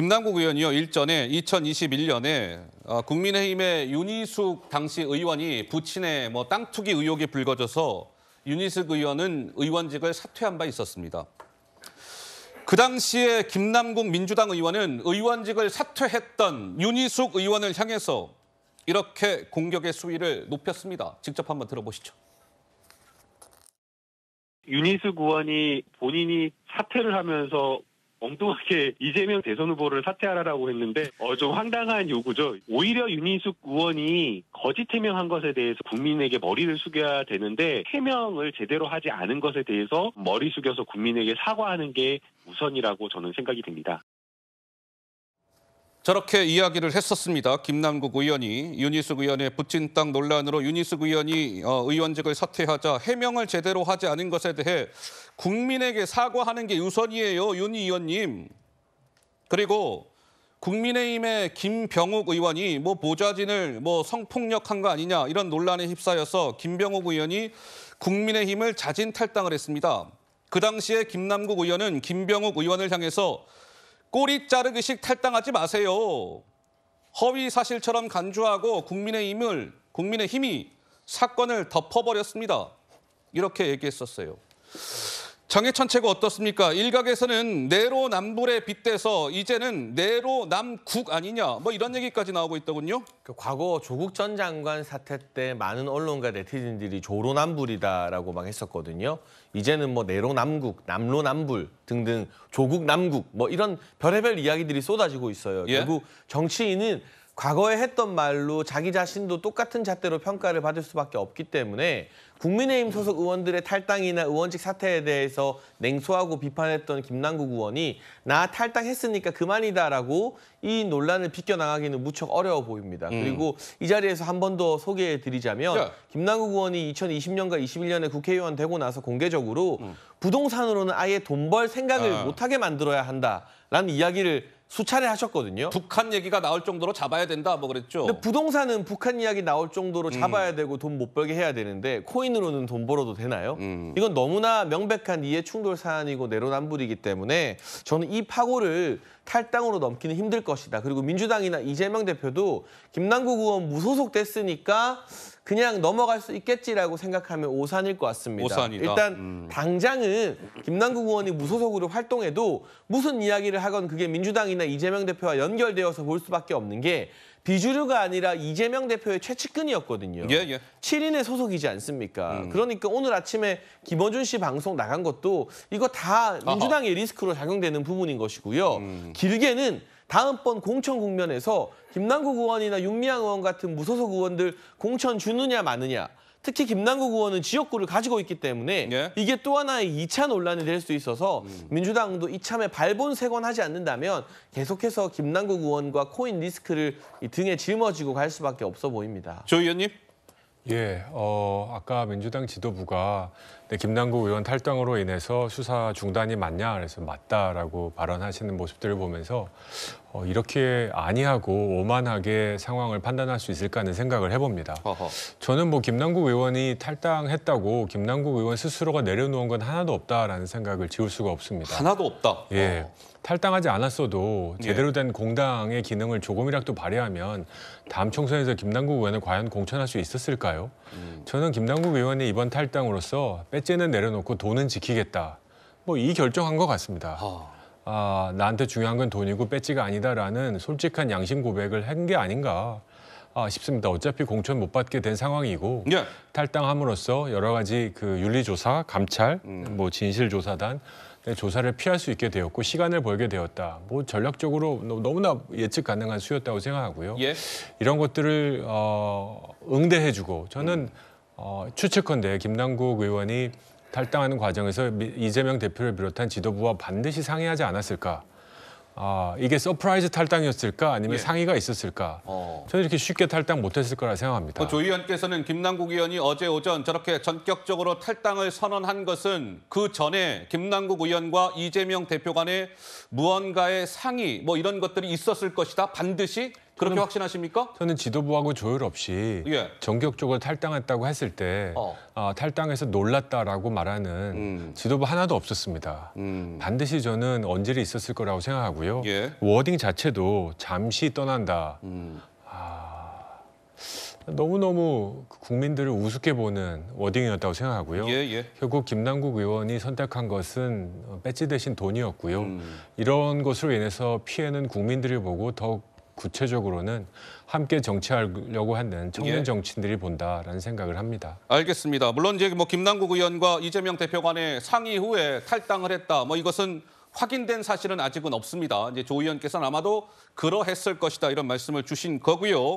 김남국 의원이요 일전에 2021년에 어, 국민의힘의 윤희숙 당시 의원이 부친의 뭐땅 투기 의혹이 불거져서 윤희숙 의원은 의원직을 사퇴한 바 있었습니다. 그 당시에 김남국 민주당 의원은 의원직을 사퇴했던 윤희숙 의원을 향해서 이렇게 공격의 수위를 높였습니다. 직접 한번 들어보시죠. 윤희숙 의원이 본인이 사퇴를 하면서 엉뚱하게 이재명 대선 후보를 사퇴하라라고 했는데 어, 좀 황당한 요구죠. 오히려 윤희숙 의원이 거짓 해명한 것에 대해서 국민에게 머리를 숙여야 되는데 해명을 제대로 하지 않은 것에 대해서 머리 숙여서 국민에게 사과하는 게 우선이라고 저는 생각이 됩니다. 저렇게 이야기를 했었습니다. 김남국 의원이 유니숙 의원의 붙인 땅 논란으로 유니숙 의원이 어, 의원직을 사퇴하자 해명을 제대로 하지 않은 것에 대해 국민에게 사과하는 게 우선이에요, 윤 의원님. 그리고 국민의힘의 김병욱 의원이 뭐 보좌진을 뭐 성폭력한 거 아니냐 이런 논란에 휩싸여서 김병욱 의원이 국민의힘을 자진 탈당을 했습니다. 그 당시에 김남국 의원은 김병욱 의원을 향해서 꼬리 자르기식 탈당하지 마세요. 허위 사실처럼 간주하고 국민의힘을 국민의힘이 사건을 덮어버렸습니다. 이렇게 얘기했었어요. 정해천체가 어떻습니까? 일각에서는 내로남불에 빗대서 이제는 내로남국 아니냐 뭐 이런 얘기까지 나오고 있더군요. 그 과거 조국 전 장관 사태 때 많은 언론과 네티즌들이 조로남불이다라고 막 했었거든요. 이제는 뭐 내로남국, 남로남불 등등 조국 남국 뭐 이런 별의별 이야기들이 쏟아지고 있어요. 예? 결국 정치인은 과거에 했던 말로 자기 자신도 똑같은 잣대로 평가를 받을 수밖에 없기 때문에 국민의힘 소속 의원들의 탈당이나 의원직 사태에 대해서 냉소하고 비판했던 김남국 의원이 나 탈당했으니까 그만이다라고 이 논란을 비껴나가기는 무척 어려워 보입니다. 음. 그리고 이 자리에서 한 번 더 소개해드리자면 야. 김남국 의원이 2020년과 21년에 국회의원 되고 나서 공개적으로 음. 부동산으로는 아예 돈 벌 생각을 아. 못하게 만들어야 한다라는 이야기를 수차례 하셨거든요. 북한 얘기가 나올 정도로 잡아야 된다 뭐 그랬죠. 근데 부동산은 북한 이야기 나올 정도로 음. 잡아야 음. 되고 돈 못 벌게 해야 되는데 코인으로는 돈 벌어도 되나요? 음. 이건 너무나 명백한 이해 충돌 사안이고 내로남불이기 때문에 저는 이 파고를 탈당으로 넘기는 힘들 것이다. 그리고 민주당이나 이재명 대표도 김남국 의원 무소속 됐으니까 그냥 넘어갈 수 있겠지라고 생각하면 오산일 것 같습니다. 오산이다. 일단 음. 당장은 김남국 의원이 무소속으로 활동해도 무슨 이야기를 하건 그게 민주당이나 이재명 대표와 연결되어서 볼 수밖에 없는 게 비주류가 아니라 이재명 대표의 최측근이었거든요. 예, 예. 7인의 소속이지 않습니까? 음. 그러니까 오늘 아침에 김어준 씨 방송 나간 것도 이거 다 민주당의 아하. 리스크로 작용되는 부분인 것이고요. 음. 길게는 다음번 공천 국면에서 김남국 의원이나 윤미향 의원 같은 무소속 의원들 공천 주느냐 마느냐 특히 김남국 의원은 지역구를 가지고 있기 때문에 예? 이게 또 하나의 2차 논란이 될 수 있어서 음. 민주당도 이참에 발본 세권하지 않는다면 계속해서 김남국 의원과 코인 리스크를 등에 짊어지고 갈 수밖에 없어 보입니다. 조 의원님. 예, 어, 아까 민주당 지도부가 네, 김남국 의원 탈당으로 인해서 수사 중단이 맞냐 그래서 맞다라고 발언하시는 모습들을 보면서 어, 이렇게 아니하고 오만하게 상황을 판단할 수 있을까 하는 생각을 해봅니다. 어허. 저는 뭐 김남국 의원이 탈당했다고 김남국 의원 스스로가 내려놓은 건 하나도 없다라는 생각을 지울 수가 없습니다. 하나도 없다. 예. 어. 탈당하지 않았어도 예. 제대로 된 예. 공당의 기능을 조금이라도 발휘하면 다음 총선에서 김남국 의원을 과연 공천할 수 있었을까? 걸까요? 음. 저는 김남국 의원이 이번 탈당으로서 배째는 내려놓고 돈은 지키겠다. 뭐 이 결정한 것 같습니다. 아. 아, 나한테 중요한 건 돈이고 배지가 아니다라는 솔직한 양심 고백을 한 게 아닌가. 아, 싶습니다. 어차피 공천 못 받게 된 상황이고 예. 탈당함으로써 여러 가지 그 윤리조사, 감찰, 음. 뭐 진실조사단 네, 조사를 피할 수 있게 되었고 시간을 벌게 되었다. 뭐 전략적으로 너무나 예측 가능한 수였다고 생각하고요. 예. 이런 것들을 어, 응대해주고 저는 음. 어, 추측컨대 김남국 의원이 탈당하는 과정에서 이재명 대표를 비롯한 지도부와 반드시 상의하지 않았을까. 아 이게 서프라이즈 탈당이었을까 아니면 예. 상의가 있었을까 어. 저는 이렇게 쉽게 탈당 못했을 거라 생각합니다. 그 조 의원께서는 김남국 의원이 어제 오전 저렇게 전격적으로 탈당을 선언한 것은 그 전에 김남국 의원과 이재명 대표 간에 무언가의 상의 뭐 이런 것들이 있었을 것이다 반드시 그렇게 확신하십니까? 저는 지도부하고 조율 없이 예. 전격 쪽을 탈당했다고 했을 때 어. 어, 탈당해서 놀랐다라고 말하는 음. 지도부 하나도 없었습니다. 음. 반드시 저는 언질이 있었을 거라고 생각하고요. 예. 워딩 자체도 잠시 떠난다. 음. 아, 너무너무 그 국민들을 우습게 보는 워딩이었다고 생각하고요. 예, 예. 결국 김남국 의원이 선택한 것은 어, 배지 대신 돈이었고요. 음. 이런 것으로 인해서 피해는 국민들이 보고 더욱 구체적으로는 함께 정치하려고 하는 청년 예. 정치인들이 본다라는 생각을 합니다. 알겠습니다. 물론 이제 뭐 김남국 의원과 이재명 대표 간의 상의 후에 탈당을 했다. 뭐 이것은 확인된 사실은 아직은 없습니다. 이제 조 의원께서는 아마도 그러했을 것이다 이런 말씀을 주신 거고요.